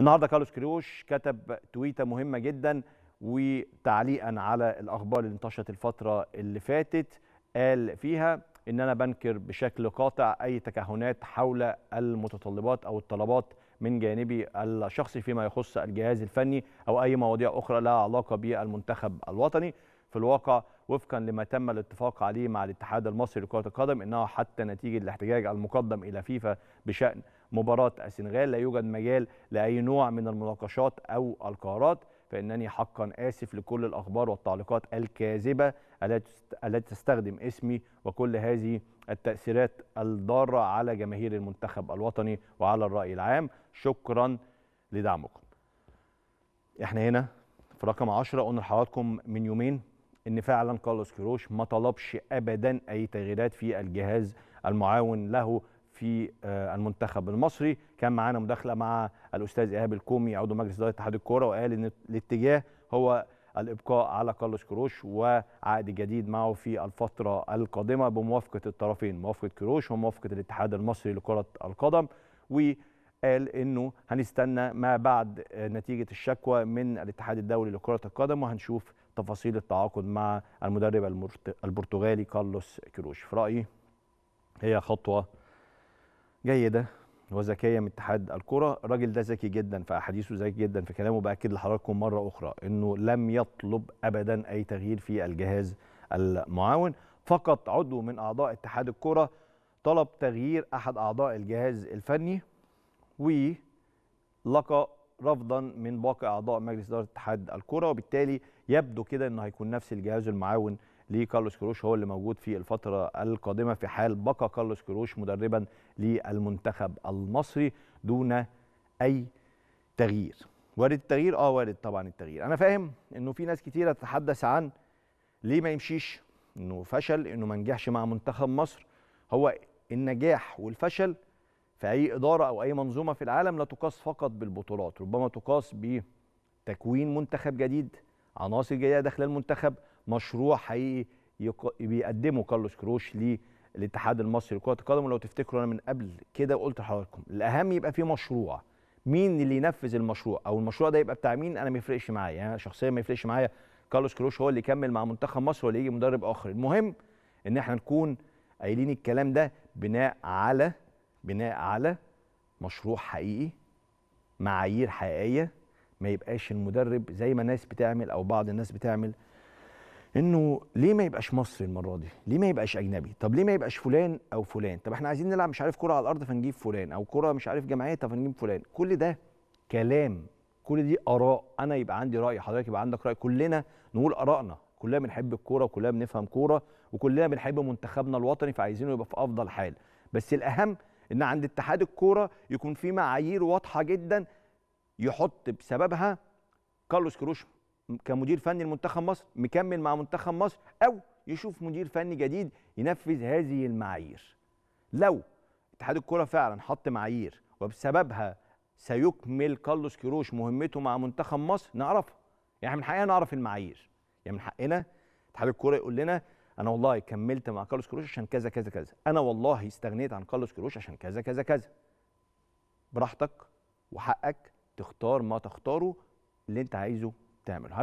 النهارده كارلوس كريوش كتب تويته مهمه جدا وتعليقا على الاخبار اللي انتشرت الفتره اللي فاتت قال فيها ان انا بنكر بشكل قاطع اي تكهنات حول المتطلبات او الطلبات من جانبي الشخصي فيما يخص الجهاز الفني او اي مواضيع اخرى لها علاقه بالمنتخب الوطني في الواقع وفقا لما تم الاتفاق عليه مع الاتحاد المصري لكرة القدم انه حتى نتيجة الاحتجاج المقدم الى فيفا بشأن مباراة السنغال لا يوجد مجال لأي نوع من المناقشات أو القرارات فإنني حقا آسف لكل الأخبار والتعليقات الكاذبة التي تستخدم اسمي وكل هذه التأثيرات الضارة على جماهير المنتخب الوطني وعلى الرأي العام شكرا لدعمكم احنا هنا في رقم 10 قلنا لحضراتكم من يومين ان فعلا كارلوس كيروش ما طلبش ابدا اي تغييرات في الجهاز المعاون له في آه، المنتخب المصري كان معانا مداخله مع الاستاذ ايهاب الكومي عضو مجلس اداره اتحاد الكوره وقال ان الاتجاه هو الابقاء على كارلوس كروش وعقد جديد معه في الفتره القادمه بموافقه الطرفين موافقه كروش وموافقه الاتحاد المصري لكره القدم و قال انه هنستنى ما بعد آه، نتيجه الشكوى من الاتحاد الدولي لكره القدم وهنشوف تفاصيل التعاقد مع المدرب البرتغالي كارلوس كيروش في رايي هي خطوه جيده وذكيه من اتحاد الكره الراجل ده ذكي جدا في احاديثه ذكي جدا في كلامه باكد لحضراتكم مره اخرى انه لم يطلب ابدا اي تغيير في الجهاز المعاون فقط عضو من اعضاء اتحاد الكره طلب تغيير احد اعضاء الجهاز الفني ولقى رفضا من باقي اعضاء مجلس اداره اتحاد الكره وبالتالي يبدو كده انه هيكون نفس الجهاز المعاون لكارلوس كروش هو اللي موجود في الفتره القادمه في حال بقى كارلوس كروش مدربا للمنتخب المصري دون اي تغيير وارد التغيير اه وارد طبعا التغيير انا فاهم انه في ناس كتيره تتحدث عن ليه ما يمشيش انه فشل انه ما نجحش مع منتخب مصر هو النجاح والفشل في اي اداره او اي منظومه في العالم لا تقاس فقط بالبطولات ربما تقاس بتكوين منتخب جديد عناصر جديده داخل المنتخب مشروع حقيقي بيقدمه كارلوس كروش للاتحاد المصري لكره القدم ولو تفتكروا انا من قبل كده قلت لحضراتكم الاهم يبقى في مشروع مين اللي ينفذ المشروع او المشروع ده يبقى بتاع مين انا ما يفرقش معايا يعني شخصيا ما يفرقش معايا كارلوس كروش هو اللي يكمل مع منتخب مصر ولا يجي مدرب اخر المهم ان احنا نكون قايلين الكلام ده بناء على بناء على مشروع حقيقي معايير حقيقيه ما يبقاش المدرب زي ما ناس بتعمل او بعض الناس بتعمل انه ليه ما يبقاش مصري المره دي ليه ما يبقاش اجنبي طب ليه ما يبقاش فلان او فلان طب احنا عايزين نلعب مش عارف كره على الارض فنجيب فلان او كره مش عارف جماعيه فنجيب فلان كل ده كلام كل دي اراء انا يبقى عندي راي حضرتك يبقى عندك راي كلنا نقول ارائنا كلنا بنحب الكوره وكلنا بنفهم كوره وكلنا بنحب منتخبنا الوطني فعايزينه يبقى في افضل حال بس الاهم ان عند اتحاد الكوره يكون في معايير واضحه جدا يحط بسببها كارلوس كروش كمدير فني لمنتخب مصر مكمل مع منتخب مصر او يشوف مدير فني جديد ينفذ هذه المعايير لو اتحاد الكوره فعلا حط معايير وبسببها سيكمل كارلوس كروش مهمته مع منتخب مصر نعرفها يعني من حقنا نعرف المعايير يعني من حقنا اتحاد الكوره يقول لنا انا والله كملت مع كارلوس كروش عشان كذا كذا كذا انا والله استغنيت عن كارلوس كروش عشان كذا كذا كذا براحتك وحقك تختار ما تختاره اللي انت عايزه تعمله